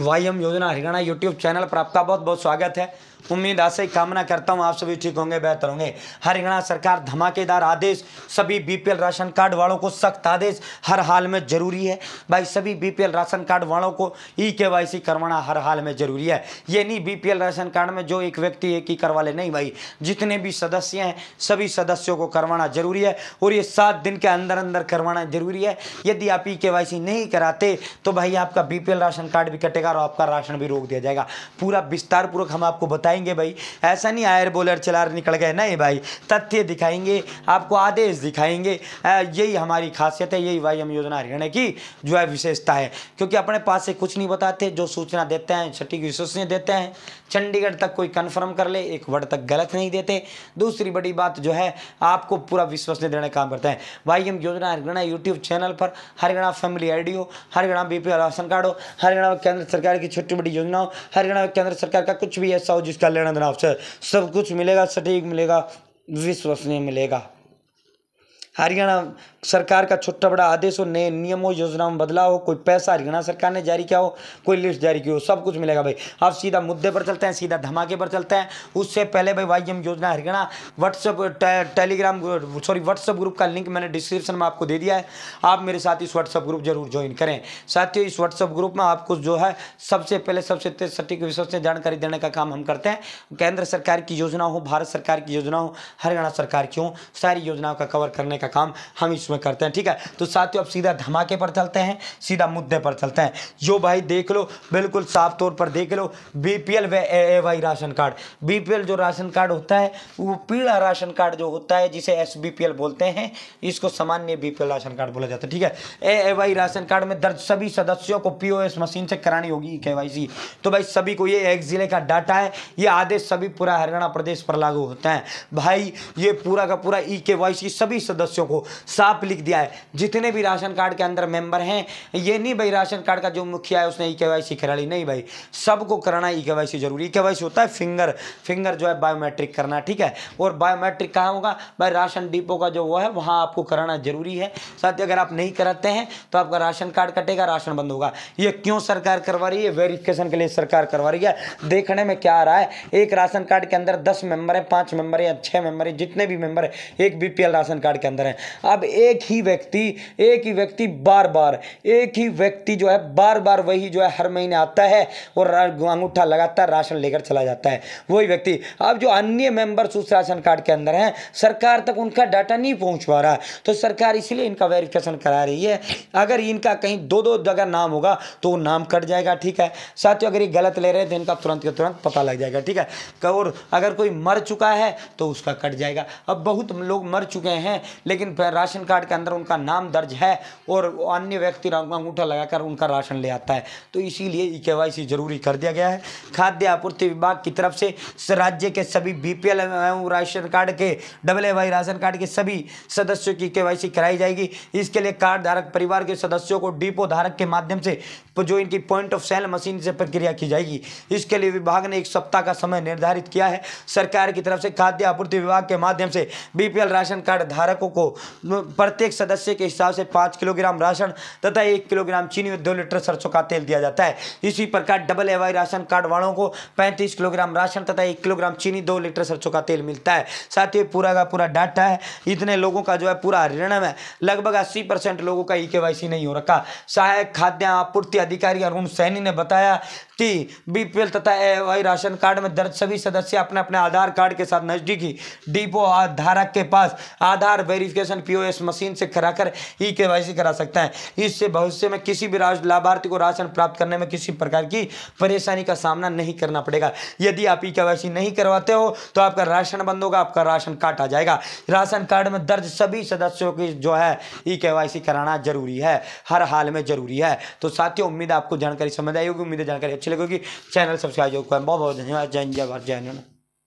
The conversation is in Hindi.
वाई एम योजना हरियाणा यूट्यूब चैनल पर आपका बहुत बहुत स्वागत है उम्मीद आशय कामना करता हूँ आप सभी ठीक होंगे बेहतर होंगे हरियाणा सरकार धमाकेदार आदेश सभी बीपीएल राशन कार्ड वालों को सख्त आदेश हर हाल में जरूरी है भाई सभी बीपीएल राशन कार्ड वालों को ई के करवाना हर हाल में जरूरी है ये नहीं बीपीएल राशन कार्ड में जो एक व्यक्ति एक ही करवा ले नहीं भाई जितने भी सदस्य हैं सभी सदस्यों को करवाना जरूरी है और ये सात दिन के अंदर अंदर करवाना जरूरी है यदि आप ई के नहीं कराते तो भाई आपका बीपीएल राशन कार्ड भी कटेगा और आपका राशन भी रोक दिया जाएगा पूरा विस्तारपूर्वक हम आपको बताए दिखाएंगे भाई ऐसा नहीं आयर बोलर चलार निकल गए नहीं भाई तथ्य दिखाएंगे आपको आदेश दिखाएंगे यही हमारी खासियत है यही वाई योजना हरियाणा की जो है विशेषता है क्योंकि अपने पास से कुछ नहीं बताते जो सूचना देते हैं सटीक विश्वसनीय देते हैं चंडीगढ़ तक कोई कन्फर्म कर ले एक वर्ड तक गलत नहीं देते दूसरी बड़ी बात जो है आपको पूरा विश्वसनीय देने काम करते हैं वाई एम योजना हरियाणा यूट्यूब चैनल पर हरियाणा फैमिली आईडी हो हरियाणा बीपी राशन कार्ड हो हरियाणा केंद्र सरकार की छोटी बड़ी योजना हो हरियाणा केंद्र सरकार का कुछ भी ऐसा हो जिसका कल्याण धन सब कुछ मिलेगा सटीक मिलेगा विश्वसनीय मिलेगा हरियाणा सरकार का छोटा बड़ा आदेश हो नए नियमों योजनाओं में बदलाव हो कोई पैसा हरियाणा सरकार ने जारी किया हो कोई लिस्ट जारी की हो सब कुछ मिलेगा भाई आप सीधा मुद्दे पर चलते हैं सीधा धमाके पर चलते हैं उससे पहले भाई वाई एम योजना Haryana WhatsApp Telegram sorry WhatsApp group का लिंक मैंने डिस्क्रिप्शन में आपको दे दिया है आप मेरे साथ इस व्हाट्सअप ग्रुप जरूर ज्वाइन करें साथ ही इस व्हाट्सअप ग्रुप में आपको जो है सबसे पहले सबसे सटीक से जानकारी देने का काम हम करते हैं केंद्र सरकार की योजना हो भारत सरकार की योजना हो हरियाणा सरकार की हो सारी योजनाओं का कवर करने का का काम हम इसमें करते हैं ठीक है तो साथियों अब सीधा धमाके पर चलते हैं सीधा मुद्दे पर चलते हैं जो भाई देख लो बिल्कुल साफ तौर पर देख लो बी पी एल व A Y ration card B P L जो राशन कार्ड होता है वो पीड़ा राशन कार्ड जो होता है जिसे एस बी पी एल बोलते हैं इसको सामान्य B P L ration card बोला जाता है ठीक है A A Y ration card में दर्ज सभी सदस्यों को पी ओ एस मशीन से करानी होगी के वाई सी तो भाई सभी को ये एक जिले का डाटा है ये आदेश सभी पूरा हरियाणा प्रदेश पर लागू होता है भाई ये पूरा का पूरा ई के वाई सी सभी सदस्यों सदस्यों को साफ लिख दिया है जितने भी राशन कार्ड के अंदर मेंबर हैं ये नहीं भाई राशन कार्ड का जो मुखिया है उसने ई के करा ली नहीं भाई सबको कराना ई के जरूरी ई के होता है फिंगर फिंगर जो है बायोमेट्रिक करना ठीक है और बायोमेट्रिक कहाँ होगा भाई राशन डिपो का जो वो है वहाँ आपको कराना जरूरी है साथ ही अगर आप नहीं कराते हैं तो आपका राशन कार्ड कटेगा राशन बंद होगा ये क्यों सरकार करवा रही है वेरिफिकेशन के लिए सरकार करवा रही है देखने में क्या आ रहा है एक राशन कार्ड के अंदर दस मेंबर है पांच मेंबर है छह मेंबर है जितने भी मेंबर है एक बीपीएल राशन कार्ड के अंदर करें अब एक ही व्यक्ति एक ही व्यक्ति बार बार एक ही व्यक्ति जो है बार बार वही जो है हर महीने आता है और अंगूठा लगाता राशन लेकर चला जाता है वही व्यक्ति अब जो अन्य मेंबर्स उस राशन कार्ड के अंदर हैं सरकार तक उनका डाटा नहीं पहुंच पा रहा तो सरकार इसलिए इनका वेरिफिकेशन करा रही है अगर इनका कहीं दो दो जगह नाम होगा तो नाम कट जाएगा ठीक है साथियों अगर ये गलत ले रहे हैं तो इनका तुरंत के तुरंत पता लग जाएगा ठीक है और अगर कोई मर चुका है तो उसका कट जाएगा अब बहुत लोग मर चुके हैं लेकिन लेकिन राशन कार्ड के अंदर उनका नाम दर्ज है और अन्य व्यक्ति अंगूठा लगाकर उनका राशन ले आता है तो इसीलिए ई के जरूरी कर दिया गया है खाद्य आपूर्ति विभाग की तरफ से राज्य के सभी बी एवं राशन कार्ड के डबल ए राशन कार्ड के सभी सदस्यों की के कराई जाएगी इसके लिए कार्ड धारक परिवार के सदस्यों को डिपो धारक के माध्यम से जो इनकी पॉइंट ऑफ सेल मशीन से प्रक्रिया की जाएगी इसके लिए विभाग ने एक सप्ताह का समय निर्धारित किया है सरकार की तरफ से खाद्य आपूर्ति विभाग के माध्यम से बीपीएल राशन कार्ड धारकों को प्रत्येक सदस्य के हिसाब से पाँच किलोग्राम राशन तथा एक किलोग्राम चीनी और दो लीटर सरसों का तेल दिया जाता है इसी प्रकार डबल एवाई राशन कार्ड वालों को पैंतीस किलोग्राम राशन तथा एक किलोग्राम चीनी दो लीटर सरसों का तेल मिलता है साथ ही पूरा का पूरा डाटा है इतने लोगों का जो है पूरा हरियाणा में लगभग अस्सी परसेंट लोगों का ई के नहीं हो रखा सहायक खाद्य आपूर्ति अधिकारी अरुण सैनी ने बताया कि बीपीएल तथा ए राशन कार्ड में दर्ज सभी सदस्य अपने अपने आधार कार्ड के साथ नजदीकी डिपो धारक के पास Aadhaar very verification POS machine से कराकर ई के करा सकते हैं इससे भविष्य में किसी भी लाभार्थी को राशन प्राप्त करने में किसी प्रकार की परेशानी का सामना नहीं करना पड़ेगा यदि आप ई के नहीं करवाते हो तो आपका राशन बंद होगा आपका राशन आ जाएगा राशन कार्ड में दर्ज सभी सदस्यों की जो है ई के कराना जरूरी है हर हाल में जरूरी है तो साथियों उम्मीद आपको जानकारी समझ आई होगी उम्मीद जानकारी अच्छी लगेगी चैनल सब्सक्राइब बहुत बहुत धन्यवाद जय जय भारत जय